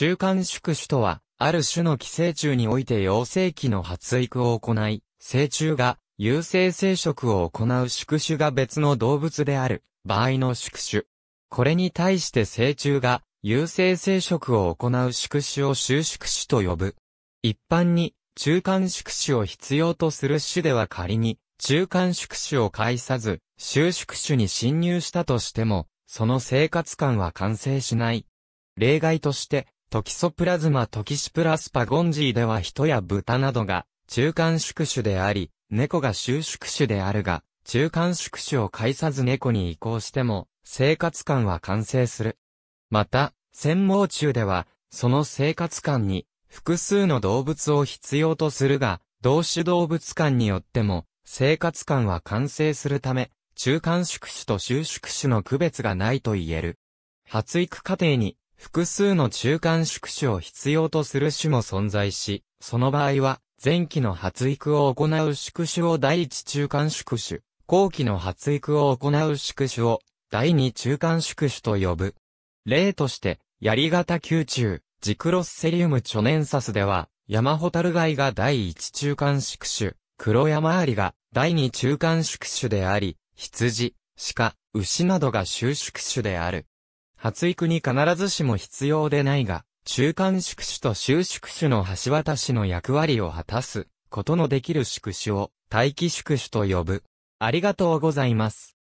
中間宿主とは、ある種の寄生虫において幼生期の発育を行い、成虫が有性生殖を行う宿主が別の動物である場合の宿主。これに対して成虫が有性生殖を行う宿主を収縮主と呼ぶ。一般に中間宿主を必要とする種では仮に中間宿主を介さず収縮種に侵入したとしても、その生活感は完成しない。例外として、トキソプラズマトキシプラスパゴンジーでは人や豚などが中間宿主であり、猫が収縮種であるが、中間宿主を介さず猫に移行しても、生活感は完成する。また、専門中では、その生活感に、複数の動物を必要とするが、同種動物間によっても、生活感は完成するため、中間宿主と収縮種の区別がないと言える。発育過程に、複数の中間宿主を必要とする種も存在し、その場合は、前期の発育を行う宿主を第一中間宿主、後期の発育を行う宿主を第二中間宿主と呼ぶ。例として、槍型宮中、ジクロッセリウムチョネンサスでは、山ホタルガイが第一中間宿主、黒山アリが第二中間宿主であり、羊、鹿、牛などが収縮種である。発育に必ずしも必要でないが、中間宿主と収縮主の橋渡しの役割を果たすことのできる宿主を待機宿主と呼ぶ。ありがとうございます。